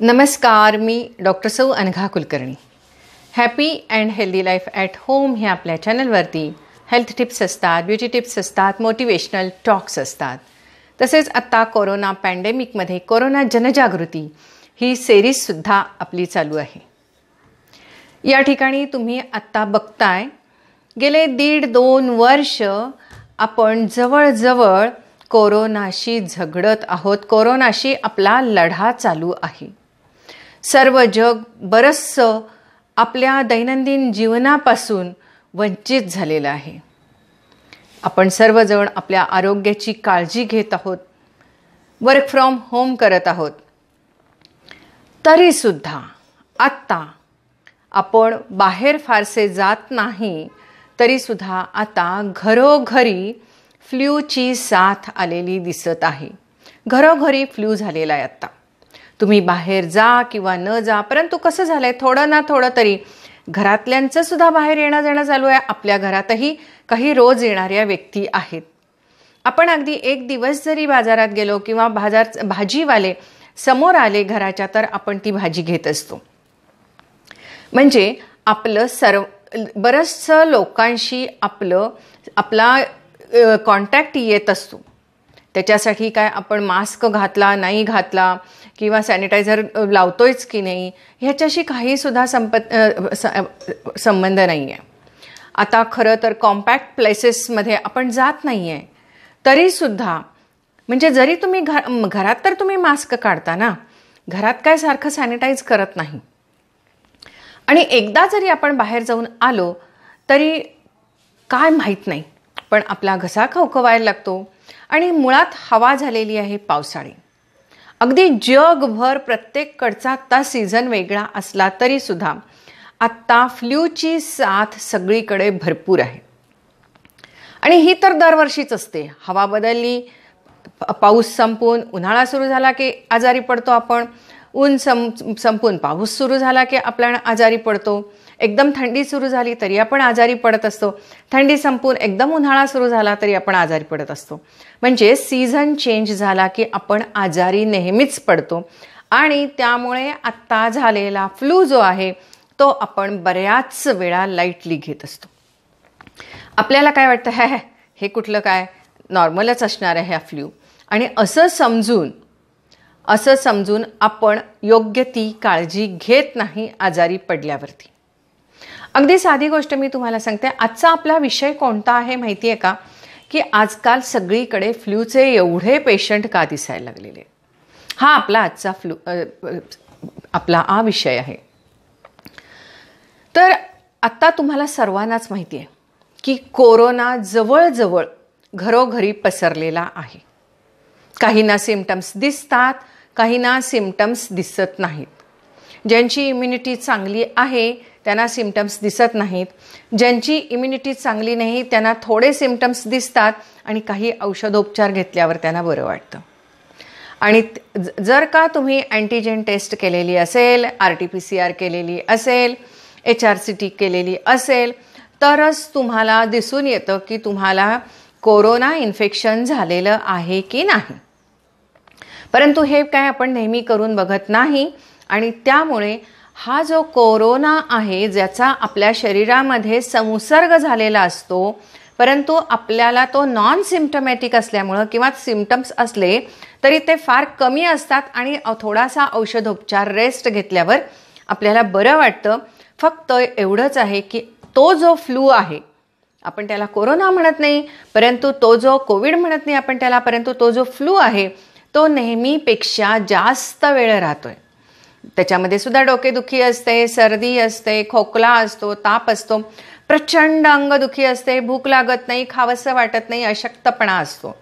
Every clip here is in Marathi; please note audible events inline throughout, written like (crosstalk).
नमस्कार मी डॉक्टर सौ Anagha Kulkarni happy and healthy life at home हे आपल्या चॅनलवरती हेल्थ टिप्स असतात ब्युटी टिप्स असतात मोटिवेशनल टॉक्स असतात तसेच आत्ता कोरोना पॅन्डेमिकमध्ये कोरोना जनजागृती ही सेरीजसुद्धा आपली चालू आहे या ठिकाणी तुम्ही आत्ता बघताय गेले दीड दोन वर्ष आपण जवळजवळ कोरोनाशी झगडत आहोत कोरोनाशी आपला लढा चालू आहे सर्व जग बरंचसं आपल्या दैनंदिन जीवनापासून वंचित झालेलं आहे आपण सर्वजण आपल्या आरोग्याची काळजी घेत आहोत वर्क फ्रॉम होम करत आहोत तरीसुद्धा आत्ता आपण बाहेर फारसे जात नाही तरीसुद्धा आता घरोघरी फ्लूची साथ आलेली दिसत आहे घरोघरी फ्लू झालेला आहे आत्ता तुम्ही बाहेर जा किंवा न जा परंतु कसं झालंय थोडं ना थोडं तरी घरातल्यांचं सुद्धा बाहेर येणं जाणं चालू आहे आपल्या घरातही काही रोज येणाऱ्या व्यक्ती आहेत आपण अगदी एक दिवस जरी बाजारात गेलो किंवा बाजार भाजीवाले समोर आले घराच्या तर आपण ती भाजी घेत असतो म्हणजे आपलं सर्व बरंचसं लोकांशी आपलं आपला कॉन्टॅक्ट येत असतो त्याच्यासाठी काय आपण मास्क घातला नाही घातला किंवा सॅनिटायझर लावतोयच की नाही ह्याच्याशी काहीसुद्धा संपत संबंध नाही आहे आता खरं तर कॉम्पॅक्ट प्लेसेसमध्ये आपण जात नाही आहे तरीसुद्धा म्हणजे जरी तुम्ही घ घरात तर तुम्ही मास्क काढता ना घरात काय सारखं सॅनिटाईज करत नाही आणि एकदा जरी आपण बाहेर जाऊन आलो तरी काय माहीत नाही पण आपला घसा खवखवायला लागतो आणि मुळात हवा झालेली आहे पावसाळी अगदी जगभर प्रत्येककडचा आत्ता सीझन वेगळा असला तरी सुद्धा आत्ता फ्ल्यूची साथ सगळीकडे भरपूर आहे आणि ही तर दरवर्षीच असते हवा बदलली पाऊस संपून उन्हाळा सुरू झाला की आजारी पडतो आपण ऊन संपून पाऊस सुरू झाला की आपल्याला आजारी पडतो एकदम थंडी सुरू झाली तरी आपण आजारी पडत असतो थंडी संपून एकदम उन्हाळा सुरू झाला तरी आपण आजारी पडत असतो म्हणजे सीझन चेंज झाला की आपण आजारी नेहमीच पडतो आणि त्यामुळे आत्ता झालेला फ्लू जो आहे तो आपण बऱ्याच वेळा लाईटली घेत असतो आपल्याला काय वाटतं हे हे कुठलं काय नॉर्मलच असणार आहे हा फ्लू आणि असं समजून असं समजून आपण योग्य ती काळजी घेत नाही आजारी पडल्यावरती अगदी साधी गोष्ट मी तुम्हाला सांगते आजचा आपला विषय कोणता आहे माहिती आहे का की आजकाल सगळीकडे फ्लूचे एवढे पेशंट का दिसायला लागलेले हा आपला आजचा फ्लू आपला हा विषय आहे तर आत्ता तुम्हाला सर्वांनाच माहिती आहे की कोरोना जवळजवळ घरोघरी पसरलेला आहे काहींना सिमटम्स दिसतात काहींना सिमटम्स दिसत नाहीत ज्यांची इम्युनिटी चांगली आहे त्यांना सिमटम्स दिसत नाहीत ज्यांची इम्युनिटी चांगली नाही त्यांना थोडे सिमटम्स दिसतात आणि काही औषधोपचार घेतल्यावर त्यांना बरं वाटतं आणि जर का तुम्ही अँटीजेन टेस्ट केलेली असेल R T P C R केलेली असेल एच आर सी टी केलेली असेल तरच तुम्हाला दिसून येतं की तुम्हाला कोरोना इन्फेक्शन झालेलं आहे की नाही परंतु हे काय आपण नेहमी करून बघत नाही आणि त्यामुळे हा जो कोरोना आहे ज्याचा आपल्या शरीरामध्ये संसर्ग झालेला असतो परंतु आपल्याला तो नॉन सिमटमॅटिक असल्यामुळं किंवा सिमटम्स असले तरी ते फार कमी असतात आणि थोडासा औषधोपचार रेस्ट घेतल्यावर आपल्याला बरं वाटतं फक्त एवढंच आहे की तो जो फ्लू आहे आपण त्याला कोरोना म्हणत नाही परंतु तो जो कोविड म्हणत नाही आपण त्याला परंतु तो जो फ्लू आहे तो नेहमीपेक्षा जास्त वेळ राहतोय त्याच्यामध्ये सुद्धा डोकेदुखी असते सर्दी असते खोकला असतो ताप असतो प्रचंड अंग दुखी असते भूक लागत नाही खावंसं वाटत नाही अशक्तपणा असतो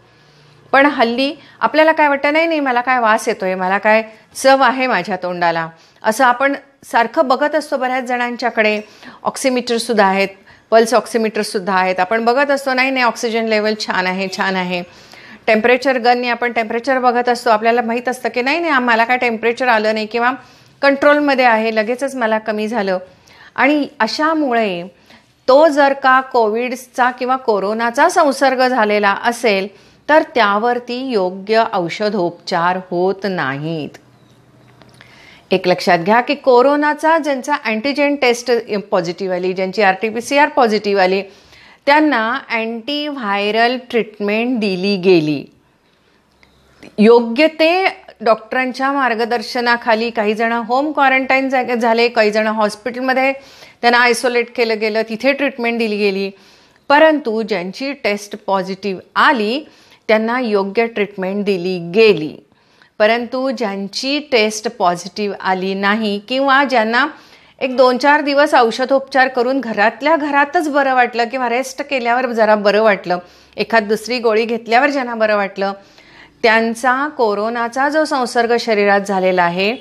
पण हल्ली आपल्याला काय वाटतं नाही नाही मला काय वास येतोय मला काय चव आहे माझ्या तोंडाला असं आपण सारखं बघत असतो बऱ्याच जणांच्याकडे ऑक्सिमीटरसुद्धा आहेत पल्स ऑक्सिमीटरसुद्धा आहेत आपण बघत असतो नाही नाही ऑक्सिजन लेवल छान आहे छान आहे टेम्परेचर गनने आपण टेम्परेचर बघत असतो आपल्याला माहीत असतं की नाही नाही मला काय टेम्परेचर आलं नाही किंवा कंट्रोलमध्ये आहे लगेचच मला कमी झालं आणि अशामुळे तो जर का कोविडचा किंवा कोरोनाचा संसर्ग झालेला असेल तर त्यावरती योग्य औषधोपचार होत नाहीत एक लक्षात घ्या की कोरोनाचा ज्यांचा अँटीजेन टेस्ट पॉझिटिव्ह आली ज्यांची R T P C R positive आली त्यांना अँटीव्हायरल ट्रीटमेंट दिली गेली योग्य ते डॉक्टरांच्या मार्गदर्शनाखाली काही जण होम क्वारंटाईन झाले काही जण हॉस्पिटलमध्ये त्यांना आयसोलेट केलं गेलं तिथे ट्रीटमेंट दिली गेली परंतु ज्यांची टेस्ट पॉझिटिव्ह आली त्यांना योग्य ट्रीटमेंट दिली गेली परंतु ज्यांची टेस्ट पॉझिटिव्ह आली नाही किंवा ज्यांना एक दोन चार दिवस औषधोपचार करून घरातल्या घरातच बरं वाटलं किंवा रेस्ट केल्यावर जरा बरं वाटलं एखाद दुसरी गोळी घेतल्यावर ज्यांना बरं वाटलं त्यांचा कोरोनाचा जो संसर्ग शरीरात झालेला आहे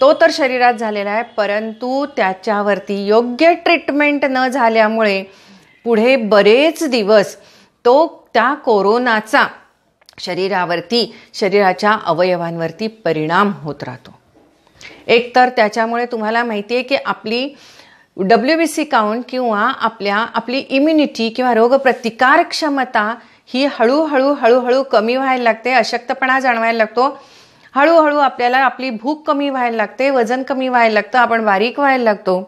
तो तर शरीरात झालेला आहे परंतु त्याच्यावरती योग्य ट्रीटमेंट न झाल्यामुळे पुढे बरेच दिवस तो त्या कोरोनाचा शरीरावरती शरीराच्या अवयवांवरती परिणाम होत राहतो एकतर त्याच्यामुळे तुम्हाला माहिती आहे की आपली डब्ल्यू बी सी काउंट किंवा आपल्या आपली इम्युनिटी किंवा रोगप्रतिकार क्षमता ही हळूहळू हळूहळू कमी व्हायला लागते अशक्तपणा जाणवायला लागतो हळूहळू आपल्याला आपली भूक कमी व्हायला लागते वजन कमी व्हायला लागतं आपण बारीक व्हायला लागतो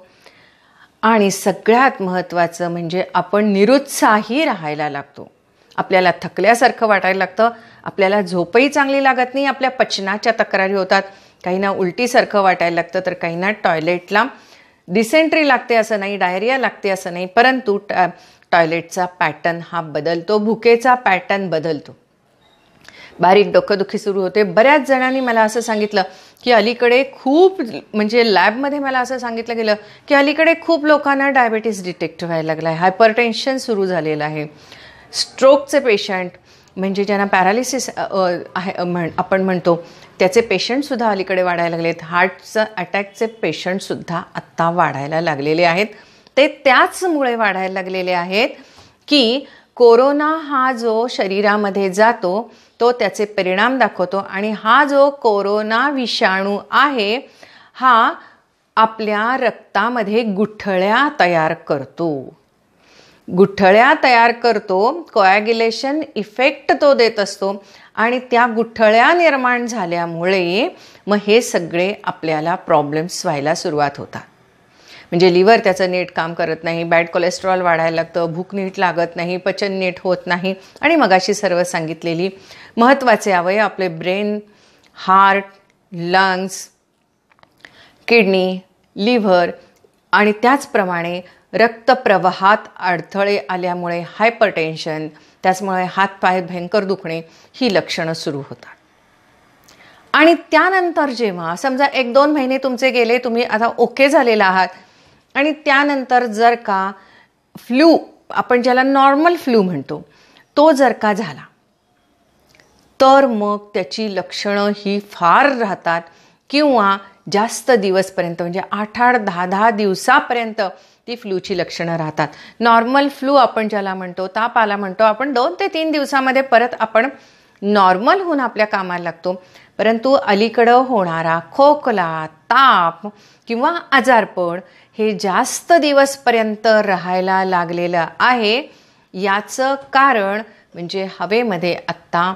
आणि सगळ्यात महत्त्वाचं म्हणजे आपण निरुत्साही राहायला लागतो आपल्याला थकल्यासारखं वाटायला लागतं आपल्याला झोपही चांगली लागत नाही आपल्या पचनाच्या तक्रारी होतात काहींना उलटीसारखं वाटायला लागतं तर काहींना टॉयलेटला डिसेंट्री लागते असं नाही डायरिया लागते असं नाही परंतु टॉयलेटचा पॅटर्न हा बदलतो भुकेचा पॅटर्न बदलतो बारीक डोकंदुखी सुरू होते बऱ्याच जणांनी मला असं सांगितलं की अलीकडे खूप म्हणजे लॅबमध्ये मला असं सांगितलं गेलं की अलीकडे खूप लोकांना डायबेटीस डिटेक्ट व्हायला लागला आहे हायपरटेन्शन सुरू झालेलं आहे स्ट्रोकचे पेशंट म्हणजे ज्यांना पॅरालिसिस आहे म्हण आपण म्हणतो त्याचे पेशंटसुद्धा अलीकडे वाढायला लागलेत हार्टचं अटॅकचे पेशंटसुद्धा आत्ता वाढायला लागलेले आहेत ते त्याचमुळे वाढायला लागलेले आहेत की कोरोना हा जो शरीरामध्ये जातो तो त्याचे परिणाम दाखवतो आणि हा जो कोरोना विषाणू आहे हा आपल्या रक्तामध्ये गुठळ्या तयार करतो गुठळ्या तयार करतो कोॲग्युलेशन इफेक्ट तो देत असतो आणि त्या गुठळ्या निर्माण झाल्यामुळे मग हे सगळे आपल्याला प्रॉब्लेम्स व्हायला सुरुवात होतात म्हणजे लिव्हर त्याचं नीट काम करत नाही बॅड कोलेस्ट्रॉल वाढायला लागतं भूक नीट लागत नाही पचन नीट होत नाही आणि मगाशी सर्व सांगितलेली महत्त्वाचे अवयव आपले brain heart lungs kidney liver आणि त्याचप्रमाणे रक्तप्रवाहात अडथळे आल्यामुळे हायपरटेन्शन त्याचमुळे हातपाय भयंकर दुखणे ही लक्षणं सुरू होतात आणि त्यानंतर जेव्हा समजा एक दोन महिने तुमचे गेले तुम्ही आता ओके झालेला आहात आणि त्यानंतर जर का फ्लू आपण ज्याला नॉर्मल फ्लू म्हणतो तो जर का झाला तर मग त्याची लक्षणं ही फार राहतात किंवा जास्त दिवसपर्यंत म्हणजे आठ आठ दहा दहा दिवसापर्यंत ती फ्लूची लक्षणं राहतात नॉर्मल फ्लू आपण ज्याला म्हणतो ताप आला म्हणतो आपण दोन ते तीन दिवसामध्ये परत आपण नॉर्मल होऊन आपल्या कामाला लागतो परंतु अलीकडं होणारा खोकला ताप किंवा आजारपण हे जास्त दिवसपर्यंत राहायला लागलेलं आहे याचं कारण म्हणजे हवेमध्ये आत्ता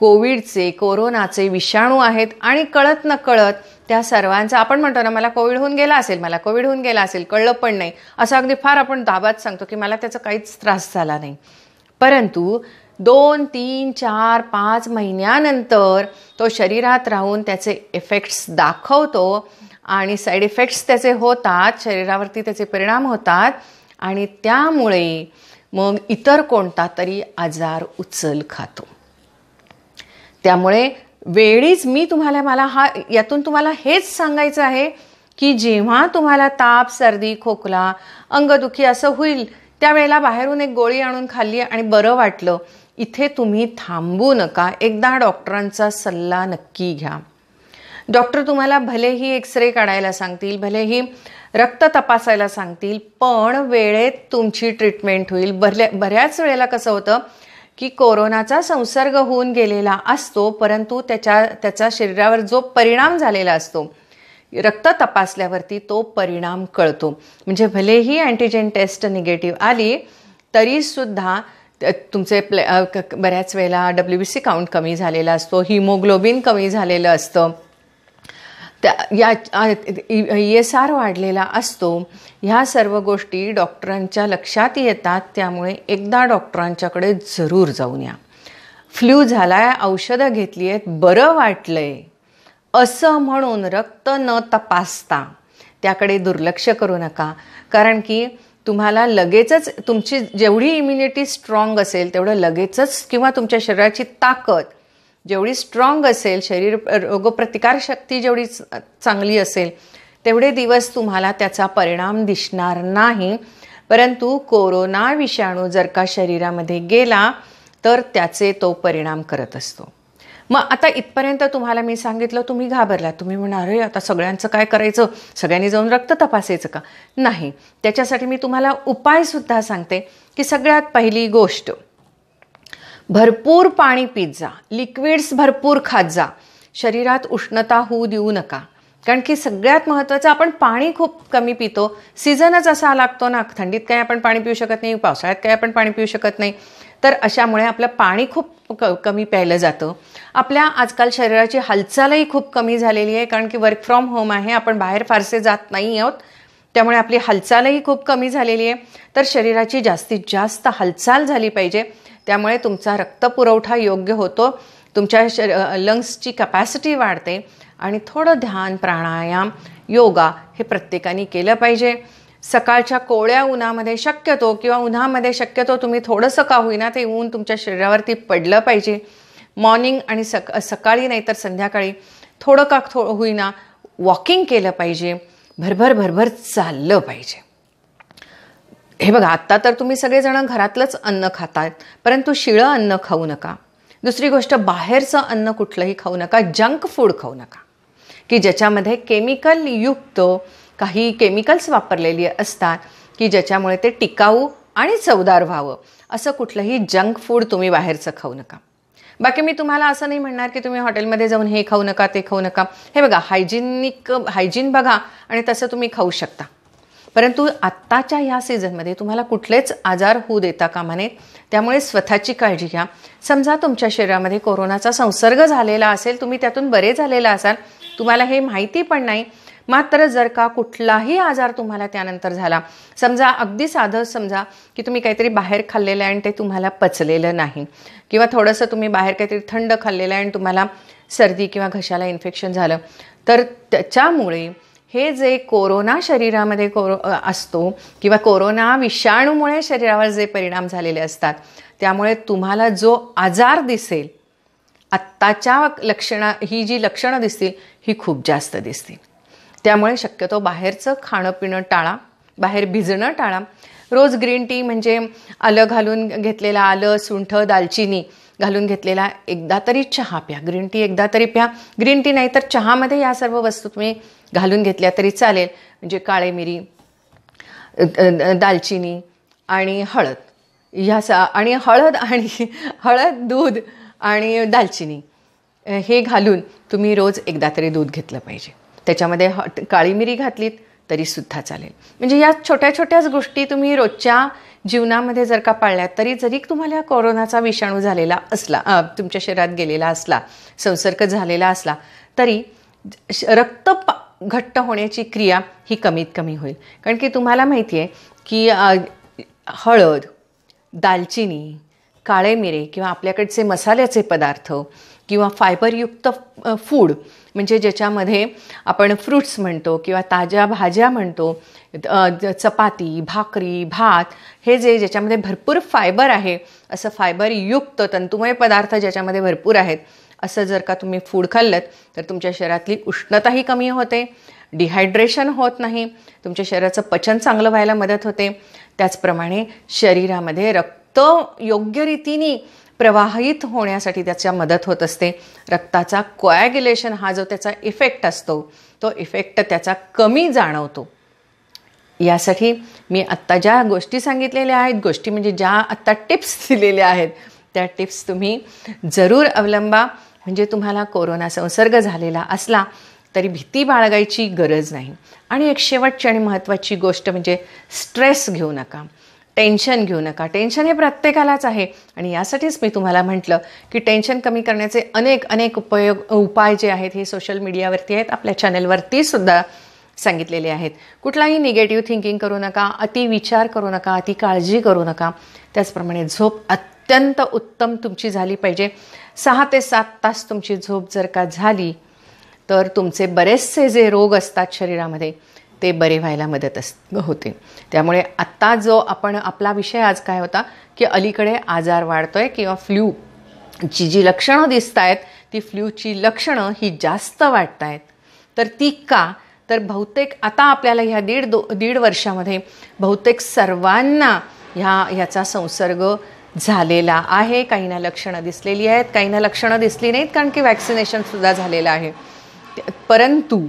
कोविडचे कोरोनाचे विषाणू आहेत आणि कळत न कळत त्या सर्वांचा आपण म्हणतो ना मला कोविड होऊन गेला असेल मला कोविड होऊन गेला असेल कळलं पण नाही असं अगदी फार आपण दाबात सांगतो की मला त्याचा काहीच त्रास झाला नाही परंतु दोन तीन चार पाच महिन्यानंतर तो शरीरात राहून त्याचे इफेक्ट्स दाखवतो आणि साईड इफेक्ट्स त्याचे होतात शरीरावरती त्याचे परिणाम होतात आणि त्यामुळे मग इतर कोणता तरी आजार उचल खातो त्यामुळे वेळीच मी तुम्हाला मला हा यातून तुम्हाला हेच सांगायचं आहे की जेव्हा तुम्हाला ताप सर्दी खोकला अंगदुखी असं होईल त्यावेळेला बाहेरून एक गोळी आणून खाल्ली आणि बरं वाटलं इथे तुम्ही थांबू नका एकदा डॉक्टरांचा सल्ला नक्की घ्या डॉक्टर तुम्हाला भलेही एक्सरे काढायला सांगतील भलेही रक्त तपासायला सांगतील पण वेळेत तुमची ट्रीटमेंट होईल बरल्या बऱ्याच वेळेला कसं होतं की कोरोनाचा संसर्ग होऊन गेलेला असतो परंतु त्याच्या त्याचा शरीरावर जो परिणाम झालेला असतो रक्त तपासल्यावरती तो परिणाम कळतो म्हणजे भलेही अँटीजेन टेस्ट निगेटिव्ह आली तरीसुद्धा तुमचे प्ले बऱ्याच वेळेला डब्ल्यू बी सी काउंट कमी झालेला असतो हिमोग्लोबिन कमी झालेलं असतं त्या या ई एस आर वाढलेला असतो ह्या सर्व गोष्टी डॉक्टरांच्या लक्षात येतात त्यामुळे एकदा डॉक्टरांच्याकडे जरूर जाऊन या फ्ल्यू झाला आहे औषधं घेतली आहेत बरं वाटलं आहे असं म्हणून रक्त न तपासता त्याकडे दुर्लक्ष करू नका कारण की तुम्हाला लगेचच तुमची जेवढी इम्युनिटी स्ट्रॉंग असेल तेवढं लगेचच किंवा तुमच्या शरीराची ताकद जेवढी स्ट्रॉंग असेल शरीर रोगप्रतिकारशक्ती जेवढी चांगली असेल तेवढे दिवस तुम्हाला त्याचा परिणाम दिसणार नाही परंतु कोरोना विषाणू जर का शरीरामध्ये गेला तर त्याचे तो परिणाम करत असतो मग आता इथपर्यंत तुम्हाला मी सांगितलं तुम्ही घाबरला तुम्ही म्हणणार अरे आता सगळ्यांचं काय करायचं सगळ्यांनी जाऊन रक्त तपासायचं का नाही त्याच्यासाठी मी तुम्हाला उपायसुद्धा सांगते की सगळ्यात पहिली गोष्ट भरपूर पाणी पीत जा लिक्विड्स भरपूर खात जा शरीरात उष्णता होऊ देऊ नका कारण की सगळ्यात महत्त्वाचं आपण पाणी खूप कमी पितो सीझनच असा लागतो ना थंडीत काही आपण पाणी पिऊ शकत नाही पावसाळ्यात काही आपण पाणी पिऊ शकत नाही तर अशामुळे आपलं पाणी खूप क कमी प्यायलं जातं आपल्या आजकाल शरीराची हालचालही खूप कमी झालेली आहे कारण की वर्क फ्रॉम होम आहे आपण बाहेर फारसे जात नाही आहोत त्यामुळे आपली हालचालही खूप कमी झालेली आहे तर शरीराची जास्तीत जास्त हालचाल झाली पाहिजे त्यामुळे तुमचा रक्तपुरवठा योग्य होतो तुमच्या श लंग्सची कपॅसिटी वाढते आणि थोडं ध्यान प्राणायाम योगा हे प्रत्येकाने केलं पाहिजे सकाळच्या कोळ्या उन्हामध्ये शक्यतो किंवा उन्हामध्ये शक्यतो तुम्ही थोडंसं का होईना ते ऊन तुमच्या शरीरावरती पडलं पाहिजे मॉर्निंग आणि सक सकाळी नाहीतर संध्याकाळी थोडं का थो होईना वॉकिंग केलं पाहिजे भरभर भरभर चाललं पाहिजे हे बघा आत्ता तर तुम्ही सगळेजण घरातलंच अन्न खातायत परंतु शिळं अन्न खाऊ नका दुसरी गोष्ट बाहेरचं अन्न कुठलंही खाऊ नका जंक फूड खाऊ नका की ज्याच्यामध्ये केमिकल युक्त काही केमिकल्स वापरलेली असतात की ज्याच्यामुळे ते टिकाऊ आणि चवदार व्हावं असं कुठलंही जंक फूड तुम्ही बाहेरचं खाऊ नका बाकी मी तुम्हाला असं नाही म्हणणार की तुम्ही हॉटेलमध्ये जाऊन हे खाऊ नका ते खाऊ नका हे बघा हायजिनिक हायजीन बघा आणि तसं तुम्ही खाऊ शकता परंतु आत्ताच्या ह्या सीझनमध्ये तुम्हाला कुठलेच आजार होऊ देता कामा नयेत त्यामुळे स्वतःची काळजी घ्या समजा तुमच्या शरीरामध्ये कोरोनाचा संसर्ग झालेला असेल तुम्ही त्यातून बरे झालेला असाल तुम्हाला हे माहिती पण नाही मात्र जर का कुठलाही आजार तुम्हाला त्यानंतर झाला समजा अगदी साधं समजा की तुम्ही काहीतरी बाहेर खाल्लेलं आहे आणि ते तुम्हाला पचलेलं नाही किंवा थोडंसं तुम्ही बाहेर काहीतरी थंड खाल्लेलं आहे आणि तुम्हाला सर्दी किंवा घशाला इन्फेक्शन झालं तर त्याच्यामुळे हे जे कोरोना शरीरामध्ये कोरो असतो किंवा कोरोना विषाणूमुळे शरीरावर जे परिणाम झालेले असतात त्यामुळे तुम्हाला जो आजार दिसेल आत्ताच्या लक्षणं ही जी लक्षणं दिसतील ही खूप जास्त दिसतील त्यामुळे शक्यतो बाहेरचं खाणं पिणं टाळा बाहेर भिजणं टाळा रोज ग्रीन टी म्हणजे आलं घालून घेतलेलं आलं सुंठ दालचिनी घालून घेतलेला एकदा तरी चहा प्या ग्रीन टी एकदा तरी प्या ग्रीन टी नाही तर चहामध्ये या सर्व वस्तू तुम्ही घालून घेतल्या तरी चालेल म्हणजे काळे मिरी दालचिनी आणि हळद ह्या सा आणि हळद आणि (laughs) हळद दूध आणि दालचिनी हे घालून तुम्ही रोज एकदा तरी दूध घेतलं पाहिजे त्याच्यामध्ये ह काळी मिरी घातलीत तरीसुद्धा चालेल म्हणजे या छोट्या छोट्याच गोष्टी तुम्ही रोजच्या जीवनामध्ये जर का पाळल्यात तरी जरी तुम्हाला कोरोनाचा विषाणू झालेला असला तुमच्या शरीरात गेलेला असला संसर्ग झालेला असला तरी रक्त पा घट्ट होण्याची क्रिया ही कमीत कमी होईल कारण की तुम्हाला माहिती आहे की हळद दालचिनी काळे मिरे किंवा आपल्याकडचे मसाल्याचे पदार्थ किंवा फायबरयुक्त फूड म्हणजे ज्याच्यामध्ये आपण फ्रूट्स म्हणतो किंवा ताज्या भाज्या म्हणतो चपाती भाकरी भात हे जे ज्याच्यामध्ये भरपूर फायबर आहे असं फायबरयुक्त तंतुमय पदार्थ ज्याच्यामध्ये भरपूर आहेत असं जर का तुम्ही फूड खाल्लं तर तुमच्या शरीरातली उष्णताही कमी होते डिहायड्रेशन होत नाही तुमच्या शरीराचं पचन चांगलं व्हायला मदत होते त्याचप्रमाणे शरीरामध्ये रक्त योग्य रीतीने प्रवाहित होण्यासाठी त्याच्या मदत होत असते रक्ताचा कोॲग्युलेशन हा जो त्याचा इफेक्ट असतो तो इफेक्ट त्याचा कमी जाणवतो यासाठी मी आत्ता ज्या गोष्टी सांगितलेल्या आहेत गोष्टी म्हणजे ज्या आत्ता टिप्स (laughs) दिलेल्या आहेत त्या टिप्स तुम्ही जरूर अवलंबा म्हणजे तुम्हाला कोरोना संसर्ग झालेला असला तरी भीती बाळगायची गरज नाही आणि एक शेवटची आणि महत्त्वाची गोष्ट म्हणजे स्ट्रेस घेऊ नका टेन्शन घेऊ नका टेन्शन हे प्रत्येकालाच आहे आणि यासाठीच मी तुम्हाला म्हटलं की टेन्शन कमी करण्याचे अनेक अनेक उपयोग उपाय जे आहेत हे सोशल मीडियावरती आहेत आपल्या चॅनेलवरती सुद्धा सांगितलेले आहेत कुठलाही निगेटिव्ह थिंकिंग करू नका अति विचार करू नका अति काळजी करू नका त्याचप्रमाणे झोप अत्य अत्यंत उत्तम तुमची झाली पाहिजे सहा ते सात तास तुमची झोप जर का झाली तर तुमचे बरेचसे जे रोग असतात शरीरामध्ये ते बरे व्हायला मदत अस होते त्यामुळे आत्ता जो आपण आपला विषय आज काय होता की अलीकडे आजार वाढतो आहे किंवा फ्ल्यू जी जी लक्षणं दिसत आहेत ती फ्ल्यूची लक्षणं ही जास्त वाटत आहेत तर ती का तर बहुतेक आता आपल्याला ह्या दीड दो दीड वर्षामध्ये बहुतेक सर्वांना ह्या ह्याचा संसर्ग झालेला आहे काहींना लक्षणं दिसलेली आहेत काहींना लक्षणं दिसली नाहीत कारण की वॅक्सिनेशनसुद्धा झालेलं आहे परंतु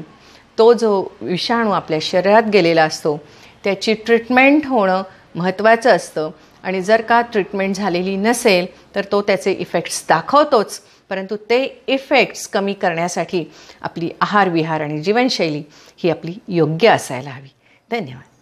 तो जो विषाणू आपल्या शरीरात गेलेला असतो त्याची ट्रीटमेंट होणं महत्त्वाचं असतं आणि जर का ट्रीटमेंट झालेली नसेल तर तो त्याचे इफेक्ट्स दाखवतोच परंतु ते इफेक्ट्स कमी करण्यासाठी आपली आहार विहार आणि जीवनशैली ही आपली योग्य असायला हवी धन्यवाद